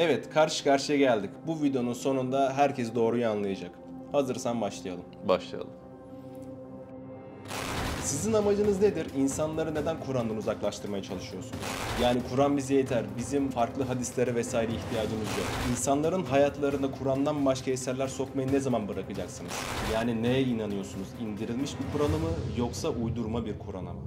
Evet karşı karşıya geldik. Bu videonun sonunda herkes doğruyu anlayacak. Hazırsan başlayalım. Başlayalım. Sizin amacınız nedir? İnsanları neden Kur'an'dan uzaklaştırmaya çalışıyorsunuz? Yani Kur'an bize yeter, bizim farklı hadislere vesaire ihtiyacımız yok. İnsanların hayatlarında Kur'an'dan başka eserler sokmayı ne zaman bırakacaksınız? Yani neye inanıyorsunuz? İndirilmiş bir Kur'an'a mı yoksa uydurma bir Kur'an'a mı?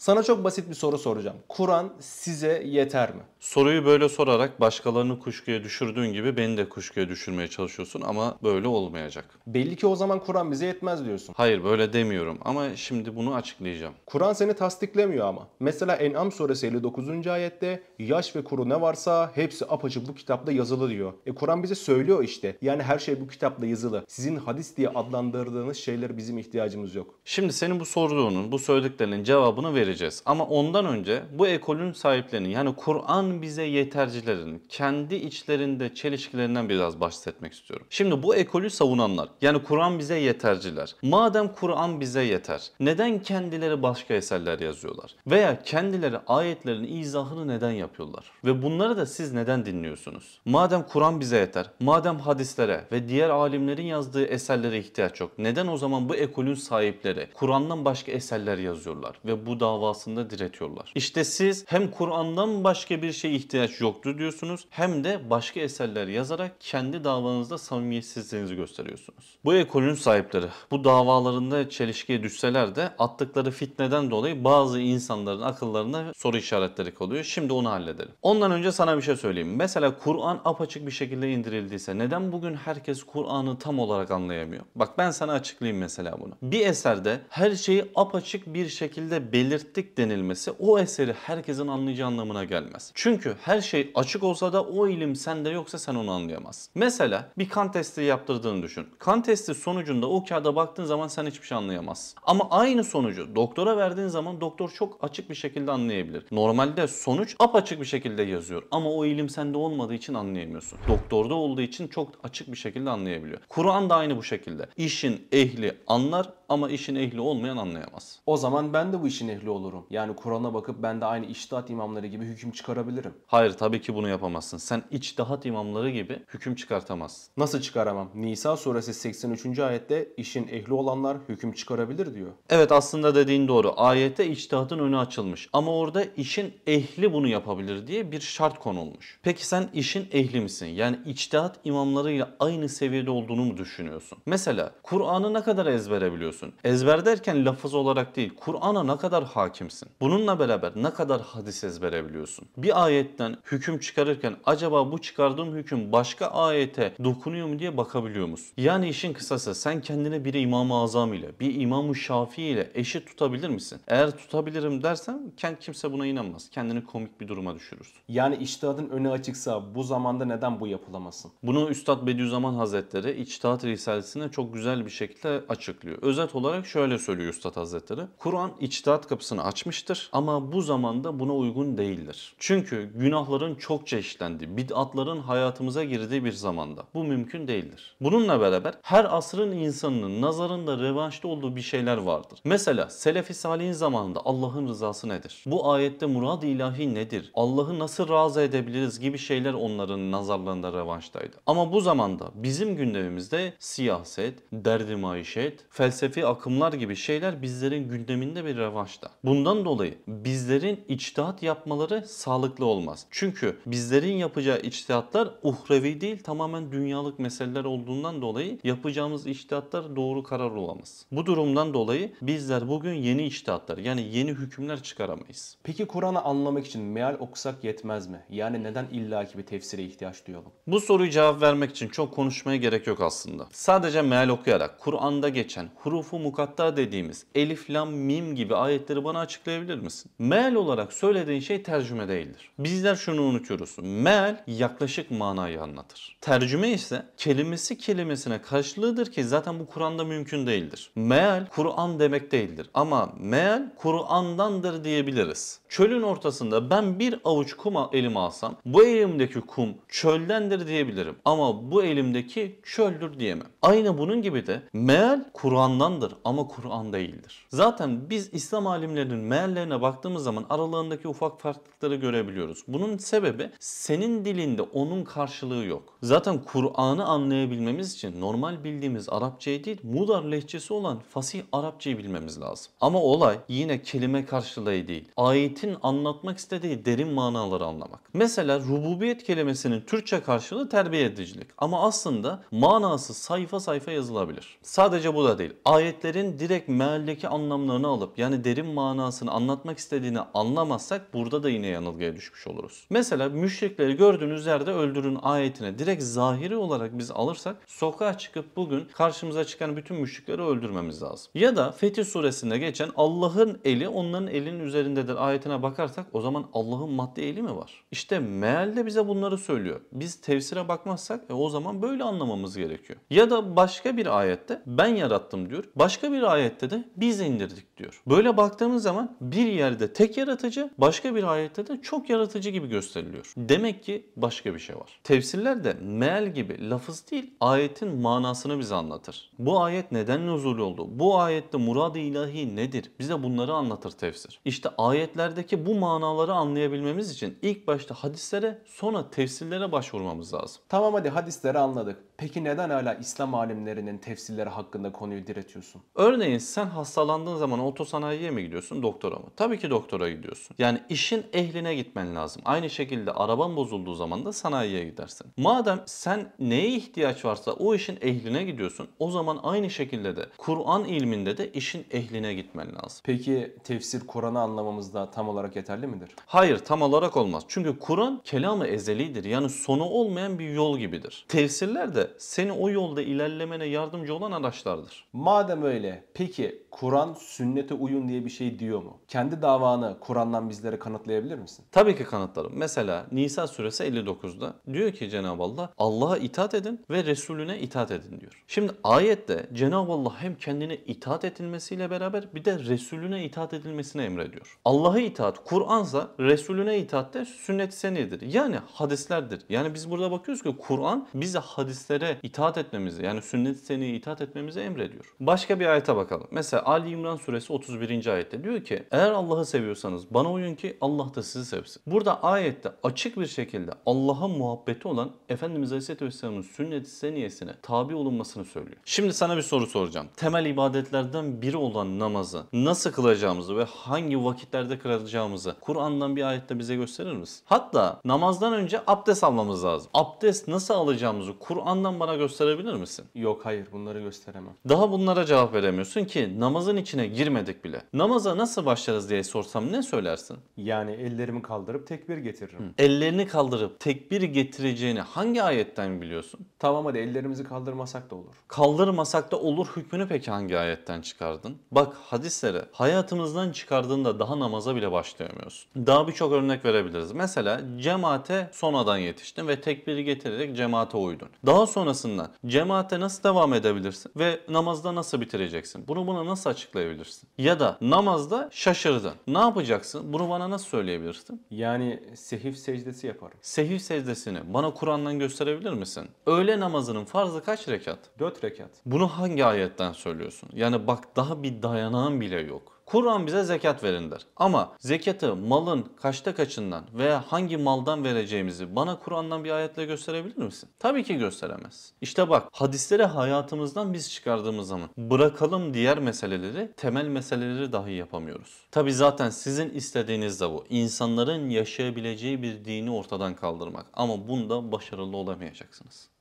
Sana çok basit bir soru soracağım. Kur'an size yeter mi? Soruyu böyle sorarak başkalarını kuşkuya düşürdüğün gibi beni de kuşkuya düşürmeye çalışıyorsun ama böyle olmayacak. Belli ki o zaman Kur'an bize yetmez diyorsun. Hayır böyle demiyorum ama şimdi bunu açıklayacağım. Kur'an seni tasdiklemiyor ama. Mesela En'am suresi 59. ayette yaş ve kuru ne varsa hepsi apaçık bu kitapta yazılı diyor. E Kur'an bize söylüyor işte. Yani her şey bu kitapta yazılı. Sizin hadis diye adlandırdığınız şeyler bizim ihtiyacımız yok. Şimdi senin bu sorduğunun, bu söylediklerinin cevabını verir vereceğiz. Ama ondan önce bu ekolün sahiplerinin yani Kur'an bize yetercilerin kendi içlerinde çelişkilerinden biraz bahsetmek istiyorum. Şimdi bu ekolü savunanlar yani Kur'an bize yeterciler. Madem Kur'an bize yeter neden kendileri başka eserler yazıyorlar? Veya kendileri ayetlerin izahını neden yapıyorlar? Ve bunları da siz neden dinliyorsunuz? Madem Kur'an bize yeter, madem hadislere ve diğer alimlerin yazdığı eserlere ihtiyaç yok. Neden o zaman bu ekolün sahipleri Kur'an'dan başka eserler yazıyorlar ve bu dava davasında diretiyorlar. İşte siz hem Kur'an'dan başka bir şeye ihtiyaç yoktur diyorsunuz hem de başka eserler yazarak kendi davanızda samimiyetsizliğinizi gösteriyorsunuz. Bu ekolün sahipleri bu davalarında çelişkiye düşseler de attıkları fitneden dolayı bazı insanların akıllarına soru işaretleri kalıyor. Şimdi onu halledelim. Ondan önce sana bir şey söyleyeyim. Mesela Kur'an apaçık bir şekilde indirildiyse neden bugün herkes Kur'an'ı tam olarak anlayamıyor? Bak ben sana açıklayayım mesela bunu. Bir eserde her şeyi apaçık bir şekilde belirt gizlettik denilmesi o eseri herkesin anlayacağı anlamına gelmez. Çünkü her şey açık olsa da o ilim sende yoksa sen onu anlayamazsın. Mesela bir kan testi yaptırdığını düşün. Kan testi sonucunda o kağıda baktığın zaman sen hiçbir şey anlayamazsın. Ama aynı sonucu doktora verdiğin zaman doktor çok açık bir şekilde anlayabilir. Normalde sonuç apaçık bir şekilde yazıyor ama o ilim sende olmadığı için anlayamıyorsun. Doktorda olduğu için çok açık bir şekilde anlayabiliyor. Kur'an da aynı bu şekilde. İşin ehli anlar ama işin ehli olmayan anlayamaz. O zaman ben de bu işin ehli olurum. Yani Kur'an'a bakıp ben de aynı içtihat imamları gibi hüküm çıkarabilirim. Hayır tabii ki bunu yapamazsın. Sen içtihat imamları gibi hüküm çıkartamazsın. Nasıl çıkaramam? Nisa suresi 83. ayette işin ehli olanlar hüküm çıkarabilir diyor. Evet aslında dediğin doğru. Ayette içtihatın önü açılmış ama orada işin ehli bunu yapabilir diye bir şart konulmuş. Peki sen işin ehli misin? Yani içtihat imamlarıyla aynı seviyede olduğunu mu düşünüyorsun? Mesela Kur'an'ı ne kadar ezbere biliyorsun? biliyorsun. Ezber derken lafız olarak değil, Kur'an'a ne kadar hakimsin? Bununla beraber ne kadar hadis ezberebiliyorsun. Bir ayetten hüküm çıkarırken acaba bu çıkardığım hüküm başka ayete dokunuyor mu diye bakabiliyor musun? Yani işin kısası sen kendine bir İmam-ı Azam ile, bir İmam-ı Şafii ile eşit tutabilir misin? Eğer tutabilirim dersen kimse buna inanmaz. Kendini komik bir duruma düşürürsün. Yani iştihadın önü açıksa bu zamanda neden bu yapılamasın? Bunu Üstad Bediüzzaman Hazretleri İçtihat Risalesi'ne çok güzel bir şekilde açıklıyor. Özet net olarak şöyle söylüyor Üstad Hazretleri. Kur'an içtihat kapısını açmıştır ama bu zamanda buna uygun değildir. Çünkü günahların çokça işlendiği, bid'atların hayatımıza girdiği bir zamanda bu mümkün değildir. Bununla beraber her asrın insanının nazarında revanşlı olduğu bir şeyler vardır. Mesela Selefi Salih'in zamanında Allah'ın rızası nedir? Bu ayette murad ilahi nedir? Allah'ı nasıl razı edebiliriz gibi şeyler onların nazarlarında revanştaydı. Ama bu zamanda bizim gündemimizde siyaset, derdi maişet, felsefi felsefi akımlar gibi şeyler bizlerin gündeminde bir revaçta. Bundan dolayı bizlerin içtihat yapmaları sağlıklı olmaz. Çünkü bizlerin yapacağı içtihatlar uhrevi değil tamamen dünyalık meseleler olduğundan dolayı yapacağımız içtihatlar doğru karar olamaz. Bu durumdan dolayı bizler bugün yeni içtihatlar yani yeni hükümler çıkaramayız. Peki Kur'an'ı anlamak için meal okusak yetmez mi? Yani neden illaki bir tefsire ihtiyaç duyalım? Bu soruyu cevap vermek için çok konuşmaya gerek yok aslında. Sadece meal okuyarak Kur'an'da geçen huru marufu mukatta dediğimiz elif, lam, mim gibi ayetleri bana açıklayabilir misin? Meal olarak söylediğin şey tercüme değildir. Bizler şunu unutuyoruz. Meal yaklaşık manayı anlatır. Tercüme ise kelimesi kelimesine karşılığıdır ki zaten bu Kur'an'da mümkün değildir. Meal Kur'an demek değildir ama meal Kur'an'dandır diyebiliriz. Çölün ortasında ben bir avuç kum elime alsam bu elimdeki kum çöldendir diyebilirim ama bu elimdeki çöldür diyemem. Aynı bunun gibi de meal Kur'an'dan Kur'an'dır ama Kur'an değildir. Zaten biz İslam alimlerinin meallerine baktığımız zaman aralarındaki ufak farklılıkları görebiliyoruz. Bunun sebebi senin dilinde onun karşılığı yok. Zaten Kur'an'ı anlayabilmemiz için normal bildiğimiz Arapçayı değil Mudar lehçesi olan fasih Arapçayı bilmemiz lazım. Ama olay yine kelime karşılığı değil. Ayetin anlatmak istediği derin manaları anlamak. Mesela rububiyet kelimesinin Türkçe karşılığı terbiye edicilik. Ama aslında manası sayfa sayfa yazılabilir. Sadece bu da değil. Ayet ayetlerin direkt mealdeki anlamlarını alıp yani derin manasını anlatmak istediğini anlamazsak burada da yine yanılgıya düşmüş oluruz. Mesela müşrikleri gördüğünüz yerde öldürün ayetine direkt zahiri olarak biz alırsak sokağa çıkıp bugün karşımıza çıkan bütün müşrikleri öldürmemiz lazım. Ya da Fetih suresinde geçen Allah'ın eli onların elinin üzerindedir ayetine bakarsak o zaman Allah'ın madde eli mi var? İşte meal bize bunları söylüyor. Biz tefsire bakmazsak e, o zaman böyle anlamamız gerekiyor. Ya da başka bir ayette ben yarattım diyor. Başka bir ayette de biz indirdik diyor. Böyle baktığımız zaman bir yerde tek yaratıcı, başka bir ayette de çok yaratıcı gibi gösteriliyor. Demek ki başka bir şey var. Tefsirler de meal gibi lafız değil, ayetin manasını bize anlatır. Bu ayet neden nuzul oldu? Bu ayette murad-ı ilahi nedir? Bize bunları anlatır tefsir. İşte ayetlerdeki bu manaları anlayabilmemiz için ilk başta hadislere sonra tefsirlere başvurmamız lazım. Tamam hadi hadisleri anladık. Peki neden hala İslam alimlerinin tefsirleri hakkında konuyu diretiyor? yapıyorsun. Örneğin sen hastalandığın zaman otosanayiye mi gidiyorsun doktora mı? Tabii ki doktora gidiyorsun. Yani işin ehline gitmen lazım. Aynı şekilde araban bozulduğu zaman da sanayiye gidersin. Madem sen neye ihtiyaç varsa o işin ehline gidiyorsun. O zaman aynı şekilde de Kur'an ilminde de işin ehline gitmen lazım. Peki tefsir Kur'an'ı anlamamızda tam olarak yeterli midir? Hayır tam olarak olmaz. Çünkü Kur'an kelamı ezelidir. Yani sonu olmayan bir yol gibidir. Tefsirler de seni o yolda ilerlemene yardımcı olan araçlardır. Madem Madem öyle peki Kur'an sünnete uyun diye bir şey diyor mu? Kendi davanı Kur'an'dan bizlere kanıtlayabilir misin? Tabii ki kanıtlarım. Mesela Nisa suresi 59'da diyor ki Cenab-ı Allah Allah'a itaat edin ve Resulüne itaat edin diyor. Şimdi ayette Cenab-ı Allah hem kendine itaat edilmesiyle beraber bir de Resulüne itaat edilmesini emrediyor. Allah'a itaat Kur'ansa Resulüne itaat de sünnet-i Yani hadislerdir. Yani biz burada bakıyoruz ki Kur'an bize hadislere itaat etmemizi yani sünnet seni itaat etmemizi emrediyor. Baş Başka bir ayete bakalım. Mesela Ali İmran suresi 31. ayette diyor ki eğer Allah'ı seviyorsanız bana uyun ki Allah da sizi sevsin. Burada ayette açık bir şekilde Allah'a muhabbeti olan Efendimiz Aleyhisselatü Vesselam'ın sünnet-i seniyesine tabi olunmasını söylüyor. Şimdi sana bir soru soracağım. Temel ibadetlerden biri olan namazı nasıl kılacağımızı ve hangi vakitlerde kılacağımızı Kur'an'dan bir ayette bize gösterir misin? Hatta namazdan önce abdest almamız lazım. Abdest nasıl alacağımızı Kur'an'dan bana gösterebilir misin? Yok hayır bunları gösteremem. Daha bunlara cevap veremiyorsun ki namazın içine girmedik bile. Namaza nasıl başlarız diye sorsam ne söylersin? Yani ellerimi kaldırıp tekbir getiririm. Hı. Ellerini kaldırıp tekbir getireceğini hangi ayetten biliyorsun? Tamam hadi ellerimizi kaldırmasak da olur. Kaldırmasak da olur hükmünü peki hangi ayetten çıkardın? Bak hadislere hayatımızdan çıkardığında daha namaza bile başlayamıyorsun. Daha birçok örnek verebiliriz. Mesela cemaate sonradan yetiştin ve tekbiri getirerek cemaate uydun. Daha sonrasında cemaate nasıl devam edebilirsin ve namazda nasıl nasıl bitireceksin? Bunu buna nasıl açıklayabilirsin? Ya da namazda şaşırdın. Ne yapacaksın? Bunu bana nasıl söyleyebilirsin? Yani sehif secdesi yaparım. Sehif secdesini bana Kur'an'dan gösterebilir misin? Öğle namazının farzı kaç rekat? 4 rekat. Bunu hangi ayetten söylüyorsun? Yani bak daha bir dayanağın bile yok. Kur'an bize zekat verin der. Ama zekatı malın kaçta kaçından veya hangi maldan vereceğimizi bana Kur'an'dan bir ayetle gösterebilir misin? Tabii ki gösteremez. İşte bak hadisleri hayatımızdan biz çıkardığımız zaman bırakalım diğer meseleleri temel meseleleri dahi yapamıyoruz. Tabii zaten sizin istediğiniz de bu. İnsanların yaşayabileceği bir dini ortadan kaldırmak. Ama bunda başarılı olamayacaksınız.